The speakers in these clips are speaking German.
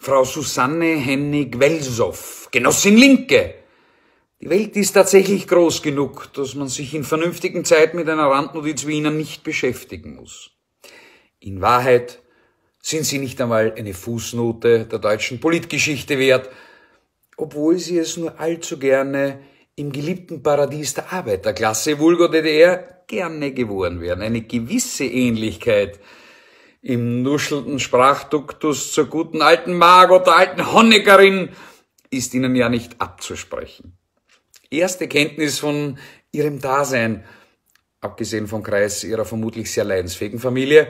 Frau Susanne Hennig-Welsow, Genossin Linke. Die Welt ist tatsächlich groß genug, dass man sich in vernünftigen Zeit mit einer Randnotiz wie Ihnen nicht beschäftigen muss. In Wahrheit sind Sie nicht einmal eine Fußnote der deutschen Politgeschichte wert, obwohl Sie es nur allzu gerne im geliebten Paradies der Arbeiterklasse, vulgo DDR, gerne geworden wären. Eine gewisse Ähnlichkeit im nuschelnden Sprachduktus zur guten alten Margot, der alten Honnegerin, ist ihnen ja nicht abzusprechen. Erste Kenntnis von ihrem Dasein, abgesehen vom Kreis ihrer vermutlich sehr leidensfähigen Familie,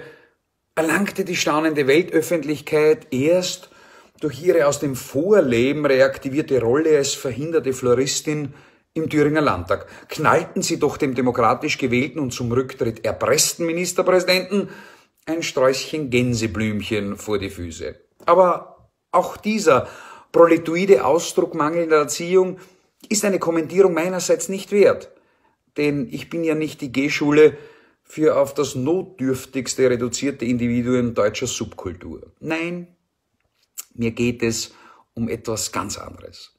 erlangte die staunende Weltöffentlichkeit erst durch ihre aus dem Vorleben reaktivierte Rolle als verhinderte Floristin im Thüringer Landtag. Knallten sie doch dem demokratisch gewählten und zum Rücktritt erpressten Ministerpräsidenten ein Sträußchen Gänseblümchen vor die Füße. Aber auch dieser proletoide Ausdruck mangelnder Erziehung ist eine Kommentierung meinerseits nicht wert. Denn ich bin ja nicht die G-Schule für auf das notdürftigste reduzierte Individuen deutscher Subkultur. Nein, mir geht es um etwas ganz anderes.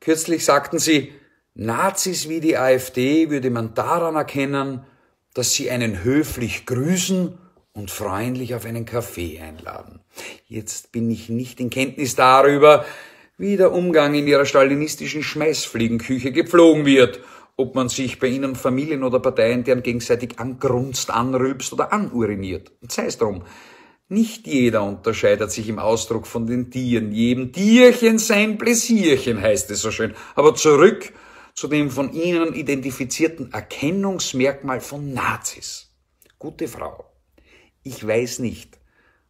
Kürzlich sagten sie, Nazis wie die AfD würde man daran erkennen, dass sie einen höflich grüßen und freundlich auf einen Kaffee einladen. Jetzt bin ich nicht in Kenntnis darüber, wie der Umgang in ihrer stalinistischen Schmeißfliegenküche gepflogen wird, ob man sich bei ihnen Familien oder Parteien deren gegenseitig angrunzt, anrülpst oder anuriniert. Und sei es drum. Nicht jeder unterscheidet sich im Ausdruck von den Tieren. Jedem Tierchen sein Pläsierchen, heißt es so schön. Aber zurück zu dem von ihnen identifizierten Erkennungsmerkmal von Nazis. Gute Frau, ich weiß nicht,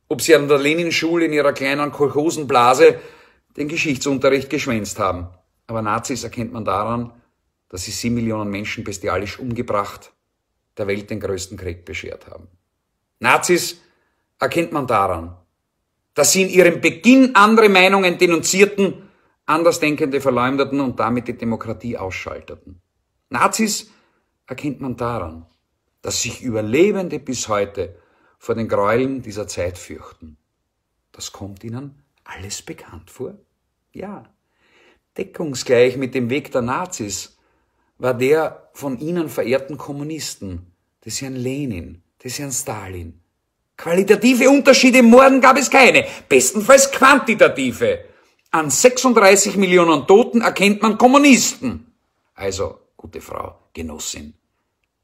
ob sie an der Leninschule in ihrer kleinen Kolchosenblase den Geschichtsunterricht geschwänzt haben. Aber Nazis erkennt man daran, dass sie sieben Millionen Menschen bestialisch umgebracht, der Welt den größten Krieg beschert haben. Nazis erkennt man daran, dass sie in ihrem Beginn andere Meinungen denunzierten, Andersdenkende verleumdeten und damit die Demokratie ausschalteten. Nazis erkennt man daran, dass sich Überlebende bis heute vor den Gräueln dieser Zeit fürchten. Das kommt Ihnen alles bekannt vor? Ja. Deckungsgleich mit dem Weg der Nazis war der von Ihnen verehrten Kommunisten, des Herrn Lenin, des Herrn Stalin. Qualitative Unterschiede im Morden gab es keine, bestenfalls quantitative. An 36 Millionen Toten erkennt man Kommunisten. Also, gute Frau, Genossin,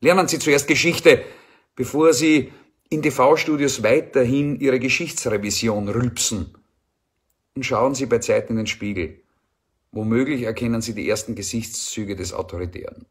lernen Sie zuerst Geschichte, bevor Sie in TV-Studios weiterhin Ihre Geschichtsrevision rülpsen. Und schauen Sie bei Zeit in den Spiegel. Womöglich erkennen Sie die ersten Gesichtszüge des Autoritären.